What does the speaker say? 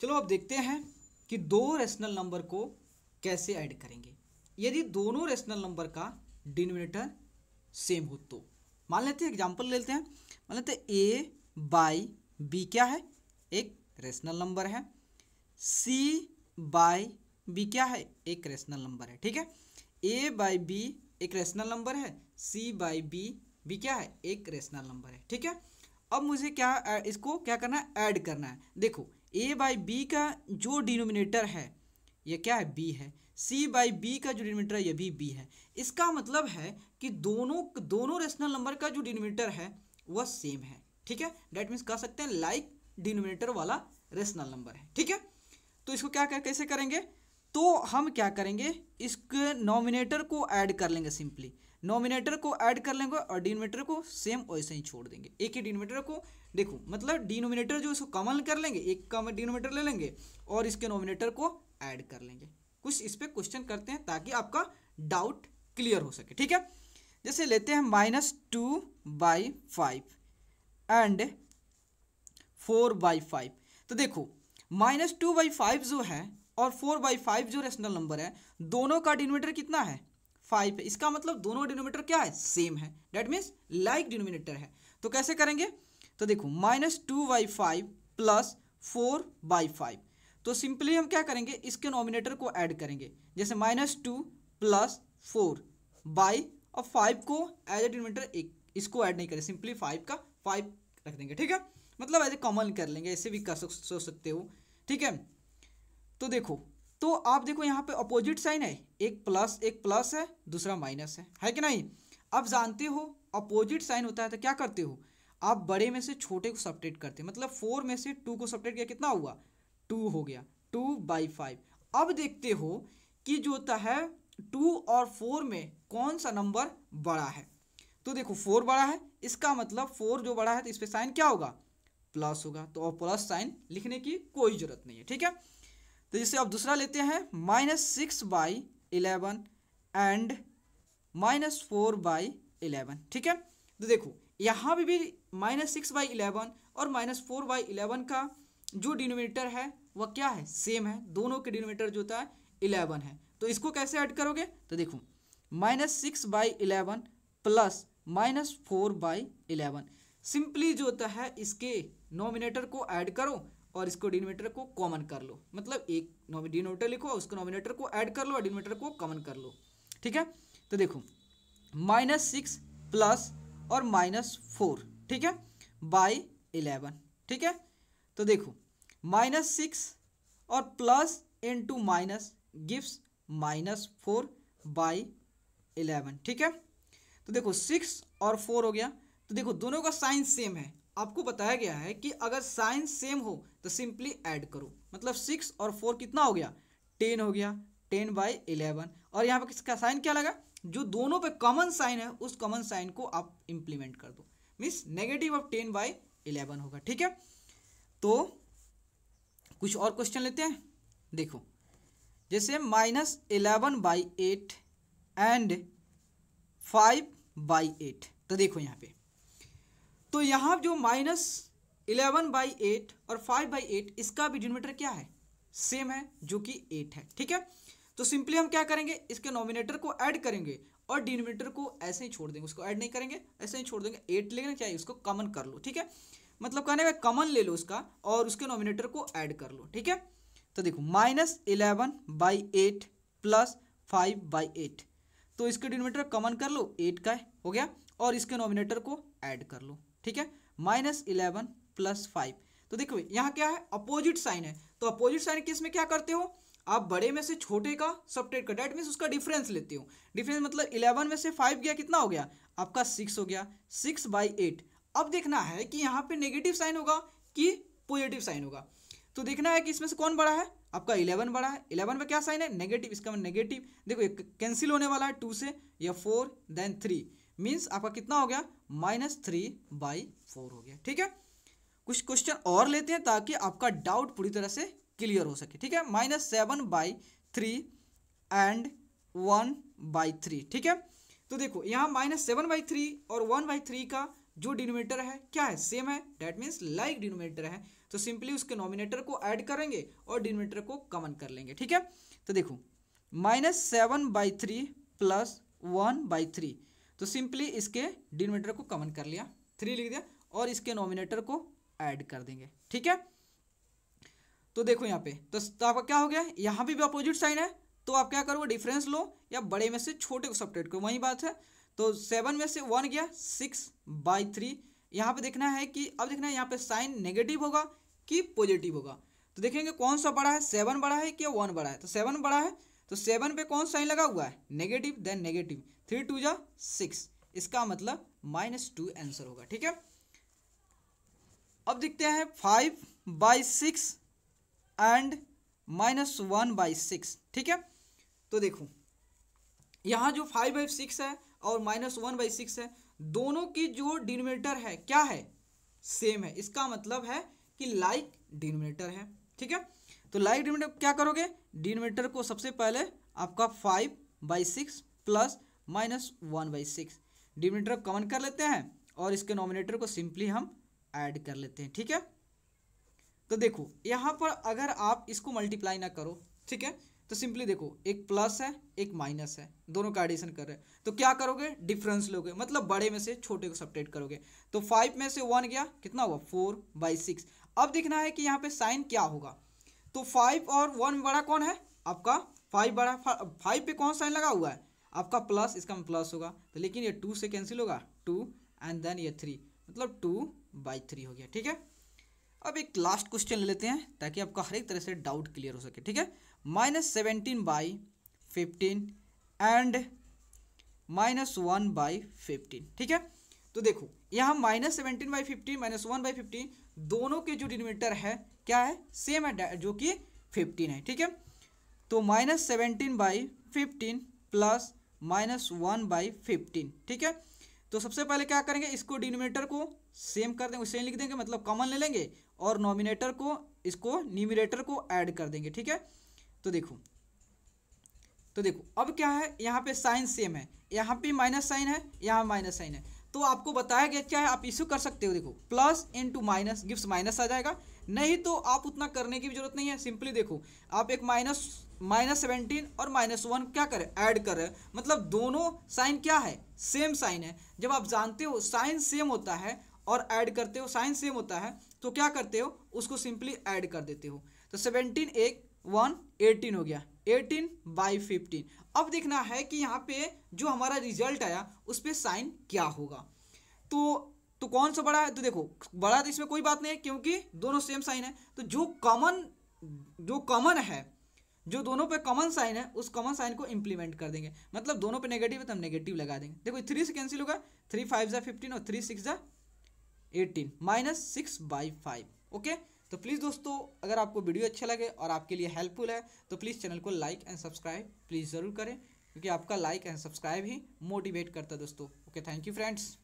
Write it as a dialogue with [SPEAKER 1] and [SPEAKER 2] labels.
[SPEAKER 1] चलो अब देखते हैं कि दो रेशनल नंबर को कैसे ऐड करेंगे यदि दोनों रेशनल नंबर का डिनोमिनेटर सेम हो तो मान लेते हैं एग्जाम्पल ले लेते हैं मान लेते हैं ए बाई बी क्या है एक रेशनल नंबर है सी बाई बी क्या है एक रेशनल नंबर है ठीक है ए बाई बी एक रेशनल नंबर है सी बाई बी बी क्या है एक रेशनल नंबर है ठीक है अब मुझे क्या इसको क्या करना है ऐड करना है देखो ए बाई बी का जो डिनोमिनेटर है ये क्या है बी है सी बाई बी का जो डिनोमिनेटर है ये भी बी है इसका मतलब है कि दोनों दोनों रेशनल नंबर का जो डिनोमिनेटर है वह सेम है ठीक है डैट मीन्स कह सकते हैं लाइक डिनोमिनेटर वाला रेशनल नंबर है ठीक है तो इसको क्या कर, कैसे करेंगे तो हम क्या करेंगे इस नॉमिनेटर को ऐड कर लेंगे सिंपली नॉमिनेटर को ऐड कर लेंगे और डिनोमिनेटर को सेम वैसे ही छोड़ देंगे एक ही डिनोमिनेटर को देखो मतलब डिनोमिनेटर जो इसको कॉमन कर लेंगे एक कम डिनोमीटर ले लेंगे और इसके नॉमिनेटर को ऐड कर लेंगे कुछ इस पर क्वेश्चन करते हैं ताकि आपका डाउट क्लियर हो सके ठीक है जैसे लेते हैं minus two by five and four by five तो देखो माइनस टू बाई फाइव जो है और फोर बाई फाइव जो रेशनल नंबर है दोनों का डिनोमीटर कितना है फाइव है इसका मतलब दोनों डिनोमीटर क्या है सेम है डेट मीन्स लाइक डिनोमिनेटर है तो कैसे करेंगे तो देखो minus two by five plus four by five तो सिंपली हम क्या करेंगे इसके नॉमिनेटर को ऐड करेंगे जैसे minus two plus four by और फाइव को एज ए डिनोमीटर एक इसको ऐड नहीं करें सिंपली फाइव का फाइव रख देंगे ठीक है मतलब एज ए कॉमन कर लेंगे ऐसे भी कर सक, सकते हो ठीक है तो देखो तो आप देखो यहाँ पे अपोजिट साइन है एक प्लस एक प्लस है दूसरा माइनस है है कि नहीं आप जानते हो अपोजिट साइन होता है तो क्या करते हो आप बड़े में से छोटे को सपरेट करते मतलब फोर में से टू को सपरेट किया कितना हुआ टू हो गया टू बाई फाइव अब देखते हो कि जो होता है टू और फोर में कौन सा नंबर बड़ा है तो देखो फोर बड़ा है इसका मतलब फोर जो बड़ा है तो इस पर साइन क्या होगा प्लस होगा तो और प्लस साइन लिखने की कोई जरूरत नहीं है ठीक है तो जैसे आप दूसरा लेते हैं minus six by eleven and minus four by eleven ठीक है तो देखो यहाँ पे भी माइनस सिक्स बाई इलेवन और माइनस फोर बाई इलेवन का जो डिनोमीटर है वह क्या है सेम है दोनों के डिनोमीटर जो होता है इलेवन है तो इसको कैसे ऐड करोगे तो देखो minus six by eleven plus minus four by eleven simply जो होता है इसके नोमिनेटर को ऐड करो और इसको डिनोमीटर को कॉमन कर लो मतलब एक डिनोमीटर लिखो उसको नोमिनेटर को ऐड कर लो और डिनोमीटर को कॉमन कर लो ठीक है तो देखो माइनस सिक्स प्लस और माइनस फोर ठीक है बाई इलेवन ठीक है तो देखो माइनस सिक्स और plus into minus gives minus four by eleven ठीक है तो देखो सिक्स और फोर हो गया तो देखो दोनों का साइन सेम है आपको बताया गया है कि अगर साइन सेम हो तो सिंपली ऐड करो मतलब सिक्स और फोर कितना हो गया टेन हो गया टेन बाई इलेवन और यहाँ पर किसका साइन क्या लगा जो दोनों पे कॉमन साइन है उस कॉमन साइन को आप इम्प्लीमेंट कर दो means negative of ten by eleven होगा ठीक है तो कुछ और क्वेश्चन लेते हैं देखो जैसे minus eleven by eight and five by eight तो देखो यहाँ पे तो यहाँ जो माइनस इलेवन बाई एट और फाइव बाई एट इसका भी डिनोमीटर क्या है सेम है जो कि एट है ठीक है तो सिंपली हम क्या करेंगे इसके नॉमिनेटर को ऐड करेंगे और डिनोमीटर को ऐसे ही छोड़ देंगे उसको ऐड नहीं करेंगे ऐसे ही छोड़ देंगे एट लेना चाहिए उसको कॉमन कर लो ठीक है मतलब कहने का कॉमन ले लो उसका और उसके नॉमिनेटर को ऐड कर लो ठीक है तो देखो minus eleven by eight plus five by eight तो इसके डिनोमीटर कॉमन कर लो एट का है हो गया और इसके नॉमिनेटर को ऐड कर लो ठीक है माइनस इलेवन प्लस फाइव तो देखो यहाँ क्या है अपोजिट साइन है तो अपोजिट साइन किस में क्या करते हो आप बड़े में से छोटे का सबट्रेट कर डेट मीन उसका डिफरेंस लेते हो डिफरेंस मतलब इलेवन में से फाइव गया कितना हो गया आपका सिक्स हो गया सिक्स बाई एट अब देखना है कि यहाँ पे नेगेटिव साइन होगा कि पॉजिटिव साइन होगा तो देखना है कि इसमें से कौन बड़ा है आपका इलेवन बड़ा है इलेवन में क्या साइन है नेगेटिव इसका नेगेटिव मतलब देखो कैंसिल होने वाला है टू से या फोर देन थ्री मीन्स आपका कितना हो गया माइनस थ्री बाई फोर हो गया ठीक है कुछ क्वेश्चन और लेते हैं ताकि आपका डाउट पूरी तरह से क्लियर हो सके ठीक है minus seven by three and one by three ठीक है तो देखो यहाँ माइनस सेवन बाई थ्री और वन बाई थ्री का जो डिनोमीटर है क्या है सेम है डैट मीन्स लाइक डिनोमीटर है तो सिंपली उसके नॉमिनेटर को ऐड करेंगे और डिनोमीटर को कमन कर लेंगे ठीक है तो देखो minus seven by three plus one by three तो सिंपली इसके डिनोमिनेटर को कमन कर लिया थ्री लिख दिया और इसके नॉमिनेटर को ऐड कर देंगे ठीक है तो देखो यहाँ पे तो, तो आपका क्या हो गया यहाँ पे भी अपोजिट साइन है तो आप क्या करोगे डिफरेंस लो या बड़े में से छोटे को सपरेट करो वही बात है तो सेवन में से वन गया सिक्स बाई थ्री यहाँ पे देखना है कि अब देखना है यहाँ पे साइन नेगेटिव होगा कि पॉजिटिव होगा तो देखेंगे कौन सा बड़ा है सेवन बड़ा है कि वन बड़ा है तो सेवन बड़ा है तो सेवन पे कौन साइन लगा हुआ है negative then negative three two जा सिक्स इसका मतलब माइनस टू आंसर होगा ठीक है अब देखते हैं five by six and minus one by six ठीक है तो देखो यहाँ जो फाइव बाई सिक्स है और माइनस वन बाई सिक्स है दोनों की जो डिनोमिनेटर है क्या है सेम है इसका मतलब है कि लाइक डिनोमिनेटर है ठीक है तो लाइक डिनोमीटर क्या करोगे डिनोमीटर को सबसे पहले आपका five by six plus minus one by six denominator common कर लेते हैं और इसके नॉमिनेटर को सिंपली हम ऐड कर लेते हैं ठीक है तो देखो यहाँ पर अगर आप इसको मल्टीप्लाई ना करो ठीक है तो सिंपली देखो एक प्लस है एक माइनस है दोनों का एडिशन कर रहे हैं तो क्या करोगे डिफरेंस लोगे मतलब बड़े में से छोटे को सपरेट करोगे तो फाइव में से वन गया कितना हुआ फोर बाई सिक्स अब देखना है कि यहाँ पे साइन क्या होगा तो फाइव और वन बड़ा कौन है आपका फाइव बड़ा फाइव पे कौन साइन लगा हुआ है आपका प्लस इसका में मतलब प्लस होगा तो लेकिन ये टू से कैंसिल होगा टू एंड देन ये थ्री मतलब टू बाई थ्री हो गया ठीक है अब एक लास्ट क्वेश्चन ले लेते हैं ताकि आपका हर एक तरह से डाउट क्लियर हो सके ठीक है minus seventeen by fifteen and minus one by fifteen ठीक है तो देखो यहाँ minus seventeen by fifteen minus one by fifteen दोनों के जो डिनोमीटर है क्या है सेम है जो कि फिफ्टीन है ठीक है तो minus seventeen by fifteen plus minus one by fifteen ठीक है तो सबसे पहले क्या करेंगे इसको डिनोमिनेटर को सेम कर देंगे सेम लिख देंगे मतलब कॉमन ले लेंगे और नॉमिनेटर को इसको न्यूमिनेटर को ऐड कर देंगे ठीक है तो देखो तो देखो अब क्या है यहाँ पे साइन सेम है यहाँ पे माइनस साइन है यहाँ माइनस साइन है तो आपको बताया गया क्या है आप इशू कर सकते हो देखो प्लस इंटू माइनस गिफ्ट माइनस आ जाएगा नहीं तो आप उतना करने की भी जरूरत नहीं है सिंपली देखो आप एक माइनस माइनस सेवेंटीन और माइनस वन क्या करें ऐड कर रहे मतलब दोनों साइन क्या है सेम साइन है जब आप जानते हो साइन सेम होता है और ऐड करते हो साइन सेम होता है तो क्या करते हो उसको सिंपली ऐड कर देते हो तो सेवनटीन एक वन एटीन हो गया एटीन बाई फिफ्टीन अब देखना है कि यहाँ पे जो हमारा रिजल्ट आया उस पर साइन क्या होगा तो तो कौन सा बड़ा है तो देखो बड़ा तो इसमें कोई बात नहीं है क्योंकि दोनों सेम साइन है तो जो कॉमन जो कॉमन है जो दोनों पे कॉमन साइन है उस कॉमन साइन को इंप्लीमेंट कर देंगे मतलब दोनों पे नेगेटिव है तो हम नेगेटिव लगा देंगे देखो थ्री से कैंसिल होगा थ्री फाइव जै फिफ्टीन और थ्री सिक्स जै eighteen minus six by five okay तो प्लीज़ दोस्तों अगर आपको वीडियो अच्छा लगे और आपके लिए हेल्पफुल है तो प्लीज़ चैनल को लाइक एंड सब्सक्राइब प्लीज़ ज़रूर करें क्योंकि आपका लाइक एंड सब्सक्राइब ही मोटिवेट करता है दोस्तों ओके थैंक यू फ्रेंड्स